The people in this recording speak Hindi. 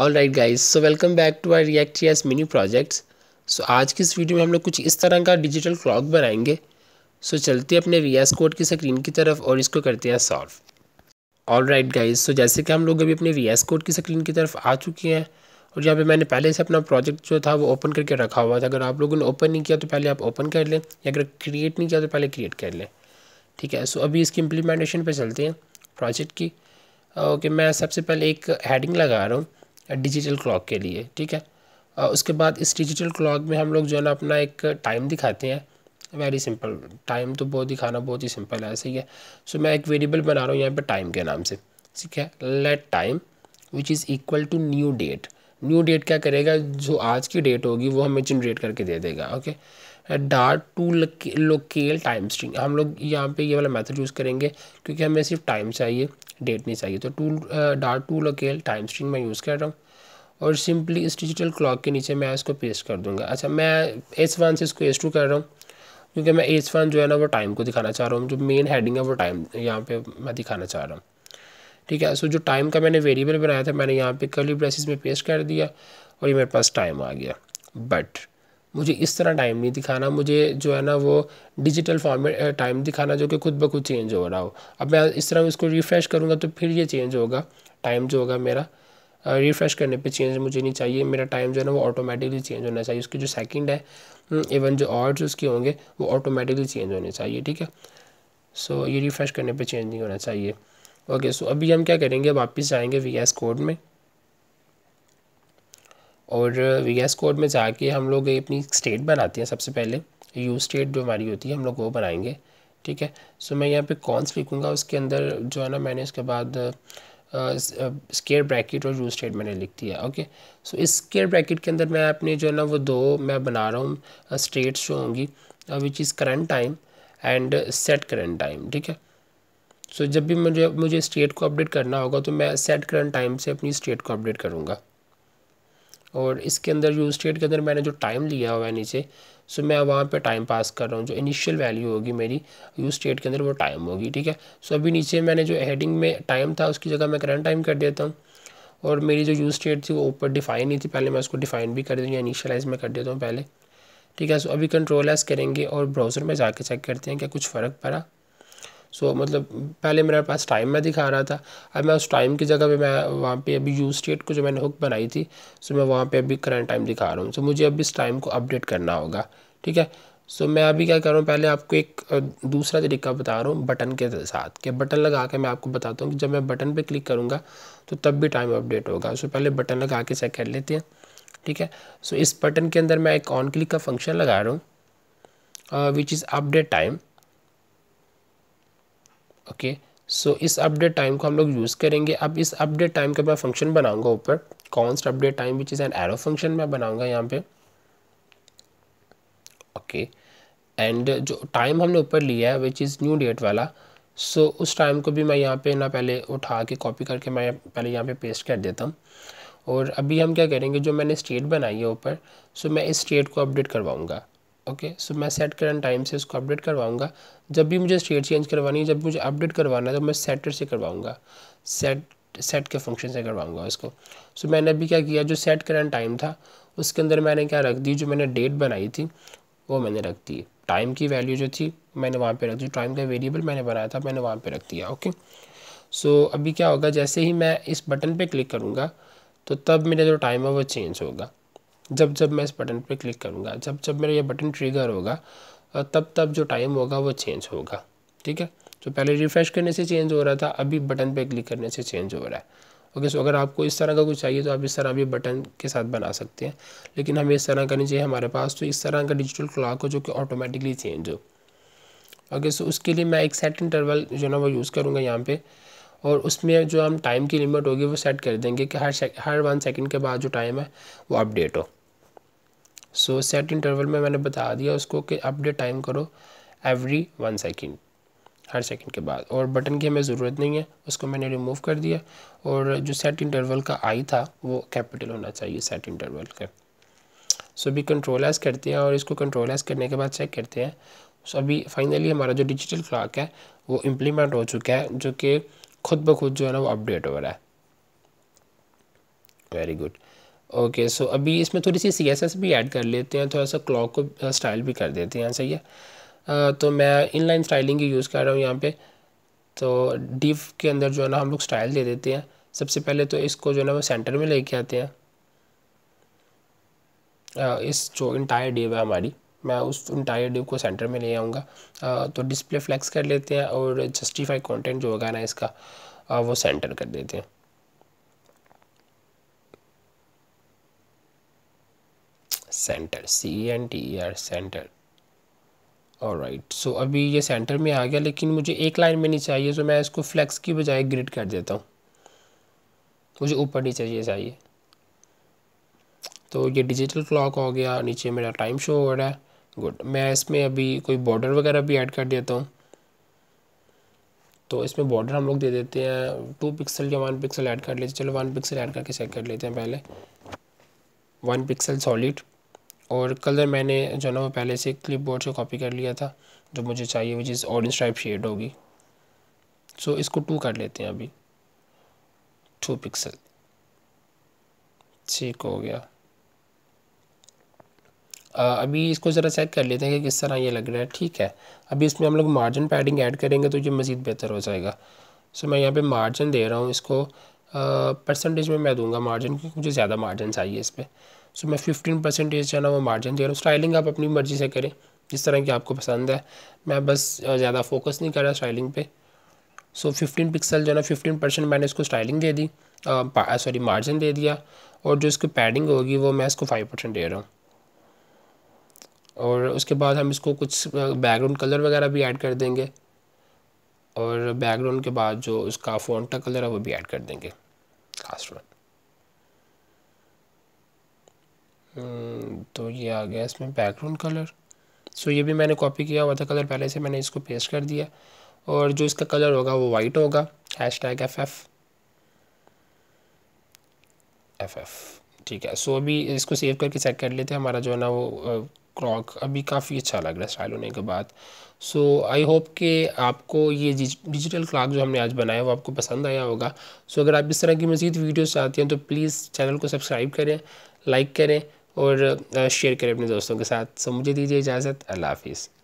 All right guys so welcome back to our React JS mini projects so आज की इस वीडियो में हम लोग कुछ इस तरह का डिजिटल क्लॉक बनाएंगे सो so, चलते अपने एस कोड की स्क्रीन की तरफ और इसको करते हैं solve all right guys so जैसे कि हम लोग अभी अपने एस कोड की स्क्रीन की तरफ आ चुके हैं और यहाँ पे मैंने पहले से अपना प्रोजेक्ट जो था वो ओपन करके रखा हुआ था अगर आप लोगों ने ओपन नहीं किया तो पहले आप ओपन कर लें या अगर क्रिएट नहीं किया तो पहले क्रिएट कर लें ठीक है सो so, अभी इसकी इम्प्लीमेंटेशन पर चलते हैं प्रोजेक्ट की ओके okay, मैं सबसे पहले एक हेडिंग लगा रहा हूँ डिजिटल क्लॉक के लिए ठीक है और उसके बाद इस डिजिटल क्लॉक में हम लोग जो है ना अपना एक टाइम दिखाते हैं वेरी सिंपल टाइम तो बहुत दिखाना बहुत ही सिंपल है सही है सो मैं एक वेरिएबल बना रहा हूँ यहाँ पे टाइम के नाम से ठीक है let time which is equal to new date new date क्या करेगा जो आज की डेट होगी वो हमें जनरेट करके दे देगा ओके डार्ट टू लोकेल टाइम स्ट्रिंग हम लोग यहाँ पे ये वाला मेथड यूज़ करेंगे क्योंकि हमें सिर्फ टाइम चाहिए डेट नहीं चाहिए तो to dot to locale time string मैं यूज़ कर रहा हूँ और सिंपली इस डिजिटल क्लॉक के नीचे मैं इसको पेस्ट कर दूंगा अच्छा मैं एस वन से इसको एस टू कर रहा हूँ क्योंकि मैं एस वन जो है ना वो टाइम को दिखाना चाह रहा हूँ जो मेन हेडिंग है वो टाइम यहाँ पे मैं दिखाना चाह रहा हूँ ठीक है सो जो टाइम का मैंने वेरिएबल बनाया था मैंने यहाँ पे कली ब्रेसिस में पेस्ट कर दिया और ये मेरे पास टाइम आ गया बट मुझे इस तरह टाइम नहीं दिखाना मुझे जो है ना वो डिजिटल फॉर्मेट टाइम दिखाना जो कि खुद ब खुद चेंज हो रहा हो अब मैं इस तरह इसको रिफ़्रेश करूँगा तो फिर ये चेंज होगा टाइम जो होगा मेरा रिफ़्रेश करने पे चेंज मुझे नहीं चाहिए मेरा टाइम जो है ना वो ऑटोमेटिकली चेंज होना चाहिए उसकी जो सेकंड है इवन हम्म, जो ऑर्ड्स उसके होंगे वो ऑटोमेटिकली चेंज होने चाहिए ठीक है सो ये रिफ़्रेश करने पे चेंज नहीं होना चाहिए ओके सो अभी हम क्या करेंगे वापस जाएंगे वी एस कोड में और वी एस कोड में जाके हम लोग अपनी स्टेट बनाते हैं सबसे पहले यू स्टेट जो हमारी होती है हम लोग वो बनाएंगे ठीक है सो मैं यहाँ पे कॉन्स लिखूँगा उसके अंदर जो है ना मैंने उसके बाद स्केयर uh, ब्रैकेट uh, और यू स्टेट मैंने लिख दिया ओके सो इस स्केयर ब्रैकेट के अंदर मैं अपने जो है ना वो दो मैं बना रहा हूँ स्टेट्स uh, जो होंगी which is current time and set current time ठीक है सो जब भी मुझे मुझे स्टेट को अपडेट करना होगा तो मैं सेट करंट टाइम से अपनी स्टेट को अपडेट करूँगा और इसके अंदर जो स्टेट के अंदर मैंने जो टाइम लिया हुआ है नीचे सो मैं वहाँ पे टाइम पास कर रहा हूँ जो इनिशियल वैल्यू होगी मेरी यू स्टेट के अंदर वो टाइम होगी ठीक है सो अभी नीचे मैंने जो हेडिंग में टाइम था उसकी जगह मैं करंट टाइम कर देता हूँ और मेरी जो यू स्टेट थी वो ऊपर डिफाइन नहीं थी पहले मैं उसको डिफाइन भी कर दूँ या इनिशियलाइज में कर देता हूँ पहले ठीक है सो अभी कंट्रोल एस करेंगे और ब्राउज़र में जाके चेक करते हैं क्या कुछ फ़र्क पड़ा सो so, मतलब पहले मेरे पास टाइम में दिखा रहा था अब मैं उस टाइम की जगह पे मैं वहाँ पे अभी यू स्टेट को जो मैंने हुक बनाई थी सो so मैं वहाँ पे अभी करंट टाइम दिखा रहा हूँ सो so, मुझे अब इस टाइम को अपडेट करना होगा ठीक है सो so, मैं अभी क्या कर रहा हूँ पहले आपको एक दूसरा तरीका बता रहा हूँ बटन के साथ कि बटन लगा के मैं आपको बताता हूँ कि जब मैं बटन पर क्लिक करूँगा तो तब भी टाइम अपडेट होगा सो so, पहले बटन लगा के चेक कर लेते हैं ठीक है सो so, इस बटन के अंदर मैं एक ऑन क्लिक का फंक्शन लगा रहा हूँ which is update time okay so इस अपडेट टाइम को हम लोग यूज़ करेंगे अब इस अपडेट टाइम का मैं फंक्शन बनाऊंगा ऊपर const update time which is an arrow function मैं बनाऊंगा यहाँ पे ओके okay. एंड जो टाइम हमने ऊपर लिया है विच इज़ न्यू डेट वाला सो so, उस टाइम को भी मैं यहाँ पे ना पहले उठा के कॉपी करके मैं पहले यहाँ पे पेस्ट कर देता हूँ और अभी हम क्या करेंगे जो मैंने स्टेट बनाई है ऊपर सो मैं इस स्टेट को अपडेट करवाऊँगा ओके okay, सो so मैं सेट करंट टाइम से उसको अपडेट करवाऊंगा जब भी मुझे स्टेट चेंज करवानी है जब मुझे अपडेट करवाना है तो मैं सेटर से करवाऊंगा सेट सेट के फंक्शन से करवाऊंगा उसको सो so मैंने अभी क्या किया जो सेट करंट टाइम था उसके अंदर मैंने क्या रख दी जो मैंने डेट बनाई थी वो मैंने रख दी टाइम की वैल्यू जो थी मैंने वहाँ पर रख दी टाइम का वेरिएबल मैंने बनाया था मैंने वहाँ पर रख दिया ओके सो so, अभी क्या होगा जैसे ही मैं इस बटन पर क्लिक करूँगा तो तब मेरा जो टाइम है वो चेंज होगा जब जब मैं इस बटन पर क्लिक करूँगा जब जब मेरा ये बटन ट्रिगर होगा तब तब जो टाइम होगा वो चेंज होगा ठीक है तो पहले रिफ़्रेश करने से चेंज हो रहा था अभी बटन पे क्लिक करने से चेंज हो रहा है ओके सो अगर आपको इस तरह का कुछ चाहिए तो आप इस तरह भी बटन के साथ बना सकते हैं लेकिन हमें इस तरह का नहीं चाहिए हमारे पास तो इस तरह का डिजिटल क्लॉक हो जो कि ऑटोमेटिकली चेंज हो ओके सो उसके लिए मैं एक सेट इंटरवल जो ना वो यूज़ करूँगा यहाँ पर और उसमें जो हम टाइम की लिमिट होगी वो सेट कर देंगे कि हर हर वन सेकंड के बाद जो टाइम है वो अपडेट हो सो सेट इंटरवल में मैंने बता दिया उसको कि अपडेट टाइम करो एवरी वन सेकेंड हर सेकंड के बाद और बटन की हमें ज़रूरत नहीं है उसको मैंने रिमूव कर दिया और जो सेट इंटरवल का आई था वो कैपिटल होना चाहिए सेट इंटरवल का सो अभी कंट्रोल एस करते हैं और इसको कंट्रोल एस करने के बाद चेक करते हैं सो अभी फाइनली हमारा जो डिजिटल क्लाक है वो इम्प्लीमेंट हो चुका है जो कि खुद ब खुद जो है ना वो अपडेट हो रहा है वेरी गुड ओके सो अभी इसमें थोड़ी सी सी एस एस भी ऐड कर लेते हैं थोड़ा सा क्लॉक को स्टाइल भी कर देते हैं सही है आ, तो मैं इनलाइन स्टाइलिंग ही यूज़ कर रहा हूँ यहाँ पे तो डिप के अंदर जो है ना हम लोग स्टाइल दे देते हैं सबसे पहले तो इसको जो है ना वो सेंटर में लेके आते हैं आ, इस जो इंटायर डिप है हमारी मैं उस इंटायर ड्यूब को सेंटर में ले आऊँगा तो डिस्प्ले फ्लैक्स कर लेते हैं और जस्टिफाई कॉन्टेंट जो होगा ना इसका आ, वो सेंटर कर देते हैं centre C N T E R centre और राइट सो अभी ये सेंटर में आ गया लेकिन मुझे एक लाइन में नहीं चाहिए तो मैं इसको फ्लैक्स की बजाय ग्रिड कर देता हूँ मुझे ऊपर नीचे ये चाहिए तो ये डिजिटल क्लॉक हो गया नीचे मेरा टाइम शो हो रहा है गुड मैं इसमें अभी कोई बॉर्डर वगैरह भी ऐड कर देता हूँ तो इसमें बॉर्डर हम लोग दे देते हैं टू पिक्सल या वन पिक्सल ऐड कर लेते चलो वन पिक्सल ऐड करके चेक कर लेते हैं पहले वन पिक्सल सॉलिड और कलर मैंने जो ना वो पहले से क्लिप बोर्ड से कॉपी कर लिया था जो मुझे चाहिए वो जिस ऑरेंज टाइप शेड होगी सो so, इसको टू कर लेते हैं अभी टू पिक्सल ठीक हो गया अभी इसको ज़रा चेक कर लेते हैं कि किस तरह ये लग रहा है ठीक है अभी इसमें हम लोग मार्जिन पैडिंग ऐड करेंगे तो ये मज़ीद बेहतर हो जाएगा सो मैं यहाँ पे मार्जिन दे रहा हूँ इसको परसेंटेज में मैं दूंगा मार्जिन क्योंकि मुझे ज़्यादा मार्जिन चाहिए इस पर सो मैं फिफ्टीन परसेंटेज जो है ना वो मार्जिन दे रहा हूँ स्टाइलिंग आप अपनी मर्ज़ी से करें जिस तरह की आपको पसंद है मैं बस ज़्यादा फोकस नहीं कर रहा स्टाइलिंग पे सो फिफ्टीन पिक्सल जो है ना फिफ्टीन परसेंट मैंने इसको स्टाइलिंग दे दी सॉरी मार्जिन दे दिया और जो इसकी पैडिंग होगी वो मैं इसको फाइव परसेंट दे रहा हूँ और उसके बाद हम इसको कुछ बैकग्राउंड कलर वगैरह भी ऐड कर देंगे और बैकग्राउंड के बाद जो उसका फ़ॉन्ट का कलर है वो भी ऐड कर देंगे खास hmm, तो ये आ गया इसमें बैकग्राउंड कलर सो ये भी मैंने कॉपी किया हुआ था कलर पहले से मैंने इसको पेस्ट कर दिया और जो इसका कलर होगा वो वाइट होगा hashtag F F F F ठीक है सो अभी इसको सेव करके चेक कर लेते हैं हमारा जो है ना वो क्रॉक अभी काफ़ी अच्छा लग रहा है स्टाइल होने के बाद सो आई होप कि आपको ये डिजिटल क्लाक जो हमने आज बनाया वो आपको पसंद आया होगा सो so, अगर आप इस तरह की मज़ीद वीडियोस चाहते हैं तो प्लीज़ चैनल को सब्सक्राइब करें लाइक करें और शेयर करें अपने दोस्तों के साथ सो so, मुझे दीजिए इजाज़त अल्लाह हाफिज़